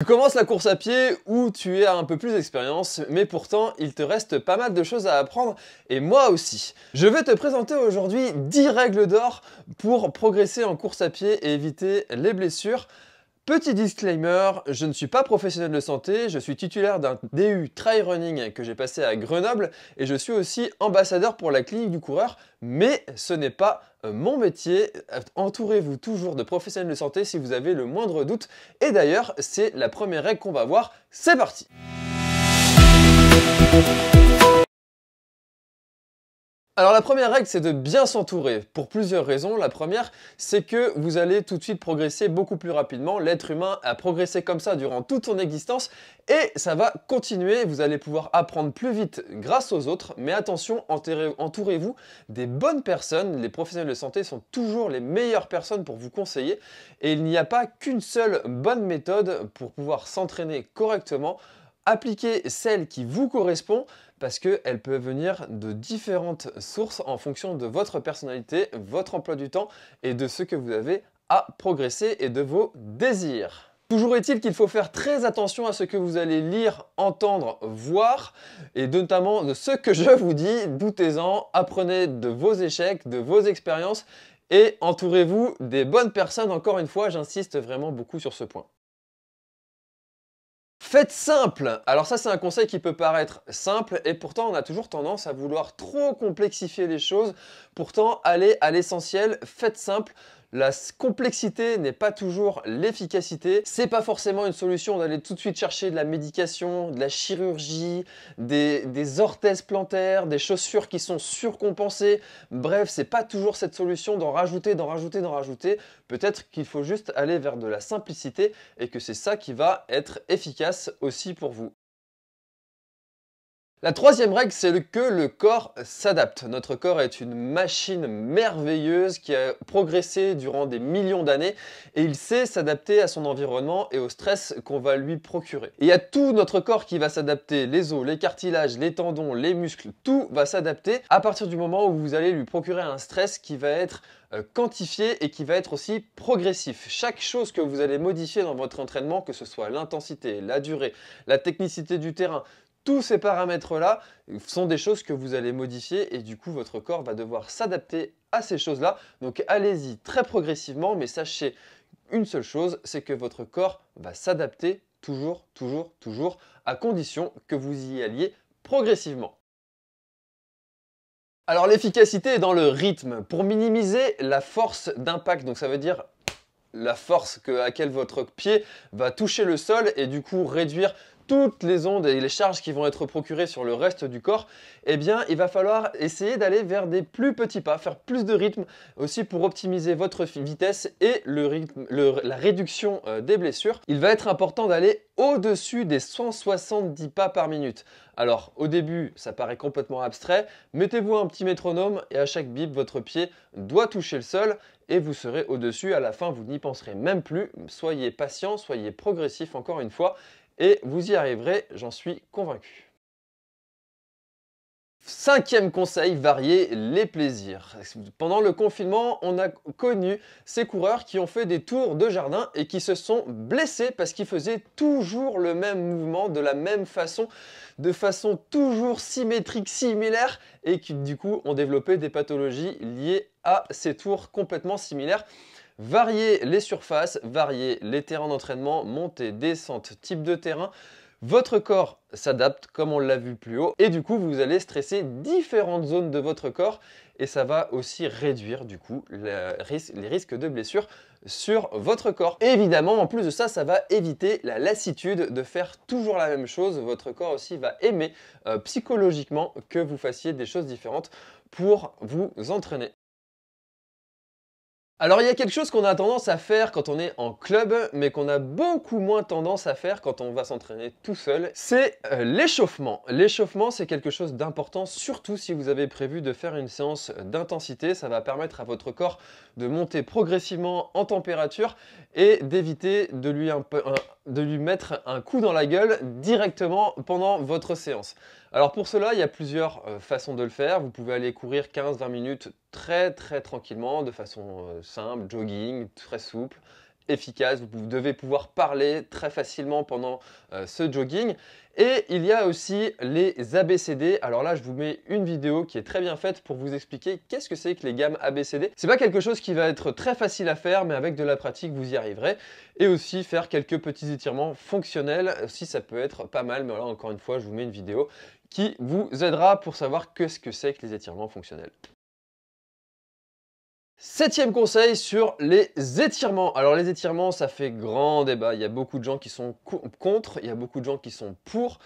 Tu commences la course à pied où tu es un peu plus d'expérience, mais pourtant il te reste pas mal de choses à apprendre, et moi aussi. Je vais te présenter aujourd'hui 10 règles d'or pour progresser en course à pied et éviter les blessures. Petit disclaimer, je ne suis pas professionnel de santé, je suis titulaire d'un DU try Running que j'ai passé à Grenoble et je suis aussi ambassadeur pour la clinique du coureur, mais ce n'est pas euh, mon métier. Entourez-vous toujours de professionnels de santé si vous avez le moindre doute. Et d'ailleurs, c'est la première règle qu'on va voir. C'est parti! Alors la première règle, c'est de bien s'entourer, pour plusieurs raisons. La première, c'est que vous allez tout de suite progresser beaucoup plus rapidement. L'être humain a progressé comme ça durant toute son existence et ça va continuer. Vous allez pouvoir apprendre plus vite grâce aux autres, mais attention, entourez-vous des bonnes personnes. Les professionnels de santé sont toujours les meilleures personnes pour vous conseiller et il n'y a pas qu'une seule bonne méthode pour pouvoir s'entraîner correctement appliquez celle qui vous correspond parce qu'elle peut venir de différentes sources en fonction de votre personnalité, votre emploi du temps et de ce que vous avez à progresser et de vos désirs. Toujours est-il qu'il faut faire très attention à ce que vous allez lire, entendre, voir, et notamment de ce que je vous dis, doutez-en, apprenez de vos échecs, de vos expériences, et entourez-vous des bonnes personnes, encore une fois, j'insiste vraiment beaucoup sur ce point. Faites simple Alors ça c'est un conseil qui peut paraître simple et pourtant on a toujours tendance à vouloir trop complexifier les choses. Pourtant allez à l'essentiel, faites simple. La complexité n'est pas toujours l'efficacité. C'est pas forcément une solution d'aller tout de suite chercher de la médication, de la chirurgie, des, orthèses plantaires, des chaussures qui sont surcompensées. Bref, c'est pas toujours cette solution d'en rajouter, d'en rajouter, d'en rajouter. Peut-être qu'il faut juste aller vers de la simplicité et que c'est ça qui va être efficace aussi pour vous. La troisième règle, c'est que le corps s'adapte. Notre corps est une machine merveilleuse qui a progressé durant des millions d'années et il sait s'adapter à son environnement et au stress qu'on va lui procurer. Et il y a tout notre corps qui va s'adapter, les os, les cartilages, les tendons, les muscles, tout va s'adapter à partir du moment où vous allez lui procurer un stress qui va être euh, quantifié et qui va être aussi progressif. Chaque chose que vous allez modifier dans votre entraînement, que ce soit l'intensité, la durée, la technicité du terrain, tous ces paramètres-là sont des choses que vous allez modifier et du coup votre corps va devoir s'adapter à ces choses-là. Donc allez-y très progressivement, mais sachez une seule chose, c'est que votre corps va s'adapter toujours, toujours, toujours, à condition que vous y alliez progressivement. Alors l'efficacité est dans le rythme. Pour minimiser la force d'impact, donc ça veut dire la force que, à laquelle votre pied va toucher le sol et du coup réduire toutes les ondes et les charges qui vont être procurées sur le reste du corps, eh bien, il va falloir essayer d'aller vers des plus petits pas, faire plus de rythme aussi pour optimiser votre vitesse et la réduction euh, des blessures. Il va être important d'aller au-dessus des 170 pas par minute. Alors, au début, ça paraît complètement abstrait. Mettez-vous un petit métronome et à chaque bip, votre pied doit toucher le sol et vous serez au-dessus. À la fin, vous n'y penserez même plus. Soyez patient, soyez progressif encore une fois et vous y arriverez, j'en suis convaincu. Cinquième conseil, varier les plaisirs. Pendant le confinement, on a connu ces coureurs qui ont fait des tours de jardin et qui se sont blessés parce qu'ils faisaient toujours le même mouvement, de la même façon, de façon toujours symétrique, similaire, et qui du coup ont développé des pathologies liées à ces tours complètement similaires. Varier les surfaces, varier les terrains d'entraînement, montée, descente, type de terrain. Votre corps s'adapte comme on l'a vu plus haut et du coup vous allez stresser différentes zones de votre corps et ça va aussi réduire du coup les risques de blessures sur votre corps. évidemment en plus de ça, ça va éviter la lassitude de faire toujours la même chose. Votre corps aussi va aimer euh, psychologiquement que vous fassiez des choses différentes pour vous entraîner. Alors il y a quelque chose qu'on a tendance à faire quand on est en club, mais qu'on a beaucoup moins tendance à faire quand on va s'entraîner tout seul, c'est euh, l'échauffement. L'échauffement c'est quelque chose d'important, surtout si vous avez prévu de faire une séance d'intensité, ça va permettre à votre corps de monter progressivement en température et d'éviter de lui mettre un coup dans la gueule directement pendant votre séance. Alors pour cela, il y a plusieurs euh, façons de le faire. Vous pouvez aller courir 15-20 minutes très très tranquillement, de façon euh, simple, jogging, très souple, efficace. Vous devez pouvoir parler très facilement pendant euh, ce jogging. Et il y a aussi les ABCD. Alors là, je vous mets une vidéo qui est très bien faite pour vous expliquer qu'est-ce que c'est que les gammes ABCD. C'est pas quelque chose qui va être très facile à faire, mais avec de la pratique, vous y arriverez. Et aussi faire quelques petits étirements fonctionnels, si ça peut être pas mal. Mais là, encore une fois, je vous mets une vidéo qui vous aidera pour savoir qu'est-ce que c'est que les étirements fonctionnels. Septième conseil sur les étirements. Alors les étirements, ça fait grand débat. Il y a beaucoup de gens qui sont contre, il y a beaucoup de gens qui sont pour.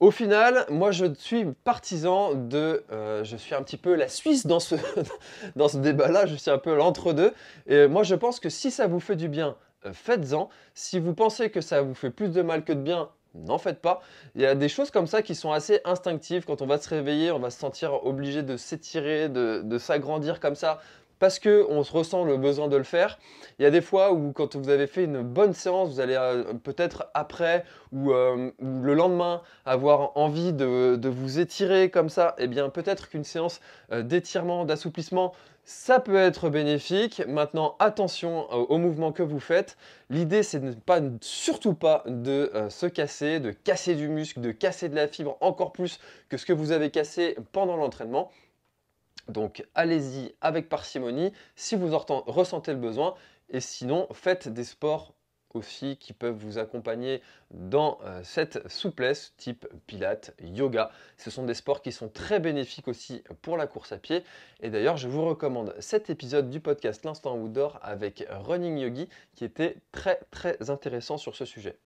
Au final, moi je suis partisan de... Euh, je suis un petit peu la Suisse dans ce, dans ce débat-là, je suis un peu l'entre-deux. Et moi je pense que si ça vous fait du bien, euh, faites-en. Si vous pensez que ça vous fait plus de mal que de bien, n'en faites pas. Il y a des choses comme ça qui sont assez instinctives. Quand on va se réveiller, on va se sentir obligé de s'étirer, de, s'agrandir comme ça parce qu'on se ressent le besoin de le faire. Il y a des fois où quand vous avez fait une bonne séance, vous allez euh, peut-être après euh, ou le lendemain avoir envie de, vous étirer comme ça. Et eh bien peut-être qu'une séance euh, d'étirement, d'assouplissement ça peut être bénéfique. Maintenant, attention euh, aux mouvements que vous faites. L'idée, c'est de pas, surtout pas de euh, se casser, de casser du muscle, de casser de la fibre encore plus que ce que vous avez cassé pendant l'entraînement. Donc allez-y avec parcimonie si vous ressentez le besoin et sinon faites des sports aussi qui peuvent vous accompagner dans euh, cette souplesse type pilates, yoga. Ce sont des sports qui sont très bénéfiques aussi pour la course à pied. Et d'ailleurs, je vous recommande cet épisode du podcast L'Instant Outdoor avec Running Yogi qui était très très intéressant sur ce sujet.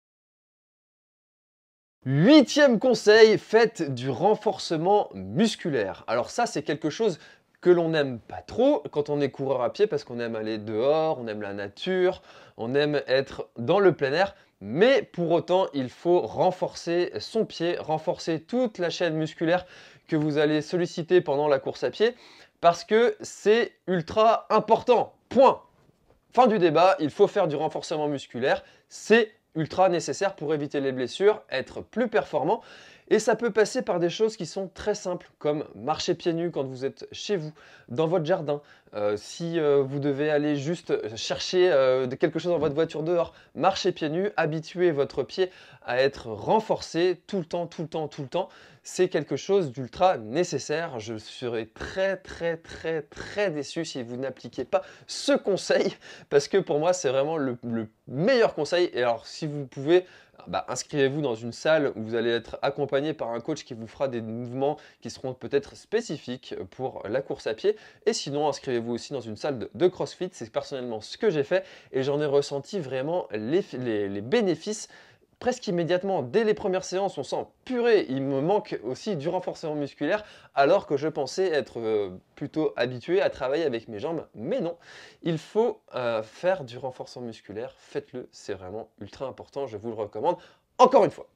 Huitième conseil, faites du renforcement musculaire. Alors ça, c'est quelque chose que l'on n'aime pas trop quand on est coureur à pied parce qu'on aime aller dehors, on aime la nature, on aime être dans le plein air. Mais pour autant, il faut renforcer son pied, renforcer toute la chaîne musculaire que vous allez solliciter pendant la course à pied parce que c'est ultra important. Point. Fin du débat, il faut faire du renforcement musculaire. C'est ultra nécessaire pour éviter les blessures, être plus performant et ça peut passer par des choses qui sont très simples, comme marcher pieds nus quand vous êtes chez vous, dans votre jardin. Euh, si euh, vous devez aller juste chercher euh, quelque chose dans votre voiture dehors, marchez pieds nus, habituez votre pied à être renforcé tout le temps, tout le temps, tout le temps. C'est quelque chose d'ultra nécessaire. Je serais très, très, très, très déçu si vous n'appliquez pas ce conseil, parce que pour moi, c'est vraiment le meilleur conseil. Et alors, si vous pouvez bah, inscrivez-vous dans une salle où vous allez être accompagné par un coach qui vous fera des mouvements qui seront peut-être spécifiques pour la course à pied. Et sinon, inscrivez-vous aussi dans une salle de, CrossFit. C'est personnellement ce que j'ai fait et j'en ai ressenti vraiment les bénéfices presque immédiatement, dès les premières séances, on sent purée, il me manque aussi du renforcement musculaire, alors que je pensais être euh, plutôt habitué à travailler avec mes jambes. Mais non, il faut euh, faire du renforcement musculaire, faites-le, c'est vraiment ultra important, je vous le recommande. Encore une fois.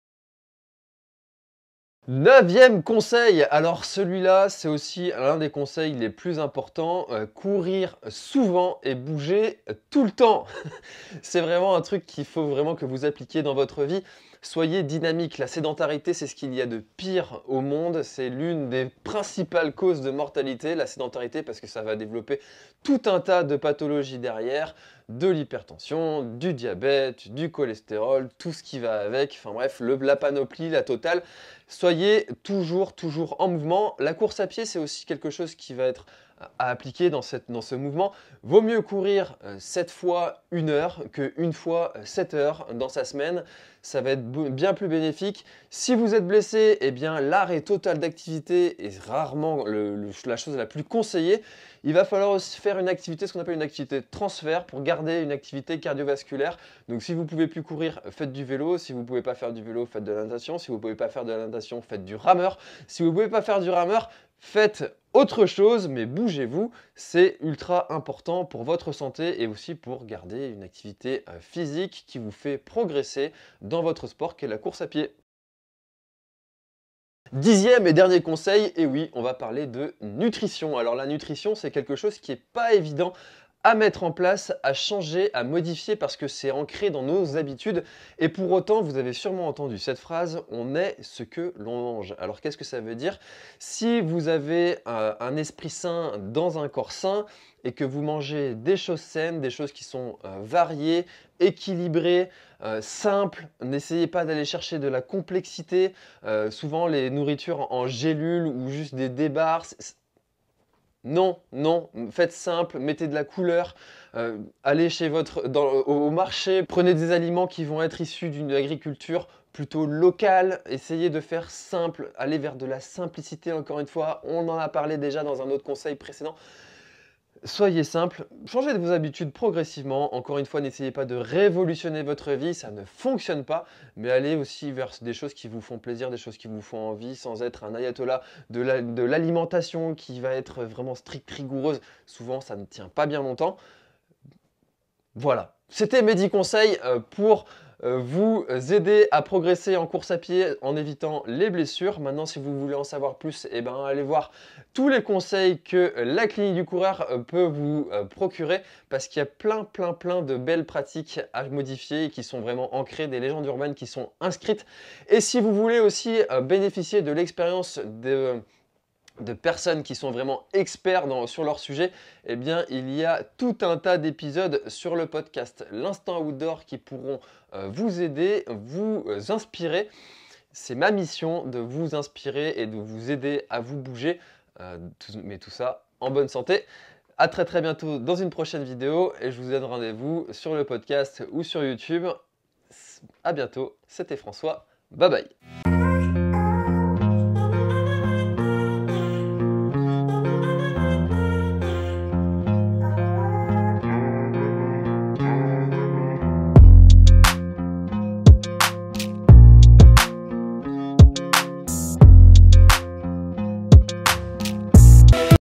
Neuvième conseil, alors celui-là c'est aussi l'un des conseils les plus importants, euh, courir souvent et bouger tout le temps. c'est vraiment un truc qu'il faut vraiment que vous appliquiez dans votre vie. Soyez dynamique, la sédentarité c'est ce qu'il y a de pire au monde, c'est l'une des principales causes de mortalité, la sédentarité parce que ça va développer tout un tas de pathologies derrière, de l'hypertension, du diabète, du cholestérol, tout ce qui va avec, enfin bref, la panoplie, la totale. Soyez toujours, toujours en mouvement. La course à pied, c'est aussi quelque chose qui va être à appliquer dans, ce mouvement. Vaut mieux courir 7 euh, fois 1 heure que une fois 7 euh, heures dans sa semaine. Ça va être bien plus bénéfique. Si vous êtes blessé, eh bien l'arrêt total d'activité est rarement la chose la plus conseillée. Il va falloir faire une activité, ce qu'on appelle une activité de transfert, pour garder une activité cardiovasculaire. Donc si vous ne pouvez plus courir, faites du vélo. Si vous ne pouvez pas faire du vélo, faites de la Si vous ne pouvez pas faire de la faites du rameur. Si vous ne pouvez pas faire du rameur, Faites autre chose, mais bougez-vous, c'est ultra important pour votre santé et aussi pour garder une activité euh, physique qui vous fait progresser dans votre sport qu'est la course à pied. Dixième et dernier conseil, et oui, on va parler de nutrition. Alors la nutrition, c'est quelque chose qui n'est pas évident à mettre en place, à changer, à modifier parce que c'est ancré dans nos habitudes. Et pour autant, vous avez sûrement entendu cette phrase, on est ce que l'on mange. Alors qu'est-ce que ça veut dire Si vous avez euh, un, esprit sain dans un corps sain et que vous mangez des choses saines, des choses qui sont euh, variées, équilibrées, euh, simples, n'essayez pas d'aller chercher de la complexité. souvent les nourritures en gélules ou juste des débarres, non, non, faites simple, mettez de la couleur, euh, allez chez votre, au marché, prenez des aliments qui vont être issus d'une agriculture plutôt locale, essayez de faire simple, allez vers de la simplicité encore une fois, on en a parlé déjà dans un autre conseil précédent, Soyez simple, changez de vos habitudes progressivement. Encore une fois, n'essayez pas de révolutionner votre vie, ça ne fonctionne pas, mais allez aussi vers des choses qui vous font plaisir, des choses qui vous font envie, sans être un ayatollah de l'alimentation qui va être vraiment strict rigoureuse. Souvent, ça ne tient pas bien longtemps. Voilà, c'était mes 10 conseils euh, pour euh, vous aider à progresser en course à pied en évitant les blessures. Maintenant, si vous voulez en savoir plus, eh ben, allez voir tous les conseils que la clinique du coureur euh, peut vous euh, procurer parce qu'il y a plein, plein, plein de belles pratiques à modifier qui sont vraiment ancrées, des légendes urbaines qui sont inscrites. Et si vous voulez aussi bénéficier de l'expérience de de personnes qui sont vraiment experts sur leur sujet, eh bien, il y a tout un tas d'épisodes sur le podcast L'Instant Outdoor qui pourront euh, vous aider, vous euh, inspirer. C'est ma mission de vous inspirer et de vous aider à vous bouger, euh, mais tout ça en bonne santé. À très très bientôt dans une prochaine vidéo et je vous donne rendez-vous sur le podcast ou sur YouTube. À bientôt, c'était François. Bye bye